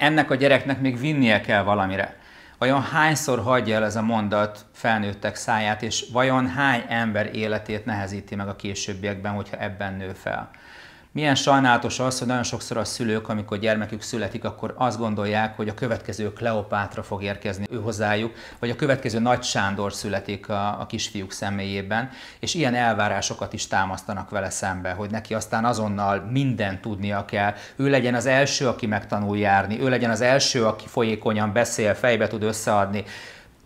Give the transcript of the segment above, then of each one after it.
ennek a gyereknek még vinnie kell valamire. Vajon hányszor hagyja el ez a mondat felnőttek száját, és vajon hány ember életét nehezíti meg a későbbiekben, hogyha ebben nő fel? Milyen sajnálatos az, hogy nagyon sokszor a szülők, amikor gyermekük születik, akkor azt gondolják, hogy a következő Kleopátra fog érkezni ő hozzájuk, vagy a következő Nagy Sándor születik a, a kisfiúk személyében, és ilyen elvárásokat is támasztanak vele szembe, hogy neki aztán azonnal mindent tudnia kell, ő legyen az első, aki megtanul járni, ő legyen az első, aki folyékonyan beszél, fejbe tud összeadni.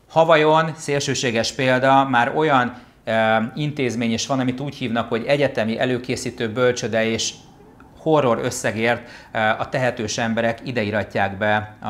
Havajon, szélsőséges példa, már olyan Um, intézmény is van, amit úgy hívnak, hogy egyetemi előkészítő bölcsöde és horror összegért uh, a tehetős emberek ideiratják be a,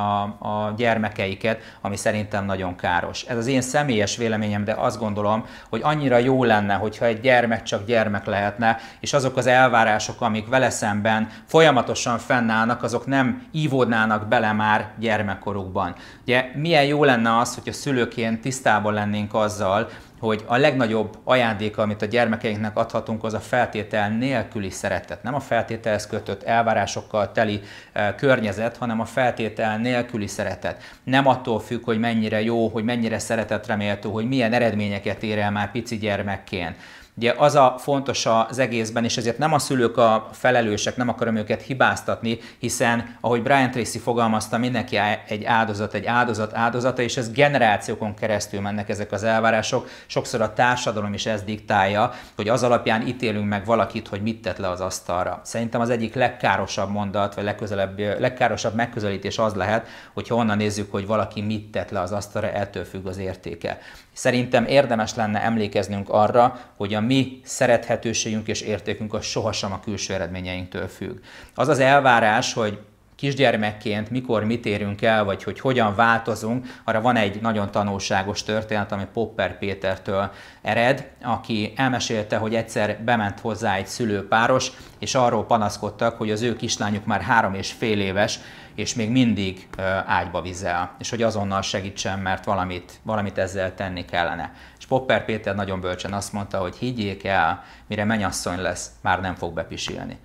a gyermekeiket, ami szerintem nagyon káros. Ez az én személyes véleményem, de azt gondolom, hogy annyira jó lenne, hogyha egy gyermek csak gyermek lehetne, és azok az elvárások, amik vele szemben folyamatosan fennállnak, azok nem ívódnának bele már gyermekkorukban. Ugye milyen jó lenne az, hogyha szülőként tisztában lennénk azzal, hogy a legnagyobb ajándéka, amit a gyermekeinknek adhatunk, az a feltétel nélküli szeretet. Nem a feltételhez kötött elvárásokkal teli e, környezet, hanem a feltétel nélküli szeretet. Nem attól függ, hogy mennyire jó, hogy mennyire szeretetreméltó, hogy milyen eredményeket ér el már pici gyermekként Ugye az a fontos az egészben, és ezért nem a szülők a felelősek, nem akarom őket hibáztatni, hiszen ahogy Brian Tracy fogalmazta, mindenki egy áldozat, egy áldozat áldozata, és ez generációkon keresztül mennek ezek az elvárások. Sokszor a társadalom is ezt diktálja, hogy az alapján ítélünk meg valakit, hogy mit tett le az asztalra. Szerintem az egyik legkárosabb mondat, vagy legközelebb, legkárosabb megközelítés az lehet, hogyha onnan nézzük, hogy valaki mit tett le az asztalra, ettől függ az értéke. Szerintem érdemes lenne emlékeznünk arra, hogy a mi szerethetőségünk és értékünk az sohasem a külső eredményeinktől függ. Az az elvárás, hogy kisgyermekként mikor mit érünk el, vagy hogy hogyan változunk, arra van egy nagyon tanulságos történet, ami Popper Pétertől ered, aki elmesélte, hogy egyszer bement hozzá egy szülőpáros, és arról panaszkodtak, hogy az ő kislányuk már három és fél éves, és még mindig ágyba vizel, és hogy azonnal segítsen, mert valamit, valamit ezzel tenni kellene. És Popper Péter nagyon bölcsen azt mondta, hogy higgyék el, mire menyasszony lesz, már nem fog bepisilni.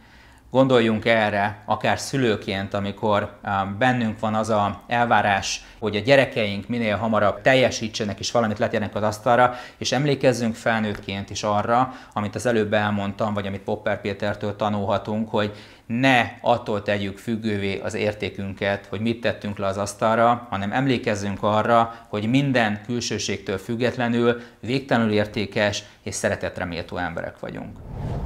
Gondoljunk erre, akár szülőként, amikor bennünk van az a elvárás, hogy a gyerekeink minél hamarabb teljesítsenek és valamit letérnek az asztalra, és emlékezzünk felnőttként is arra, amit az előbb elmondtam, vagy amit Popper Pétertől tanulhatunk, hogy ne attól tegyük függővé az értékünket, hogy mit tettünk le az asztalra, hanem emlékezzünk arra, hogy minden külsőségtől függetlenül végtelenül értékes és szeretetre méltó emberek vagyunk.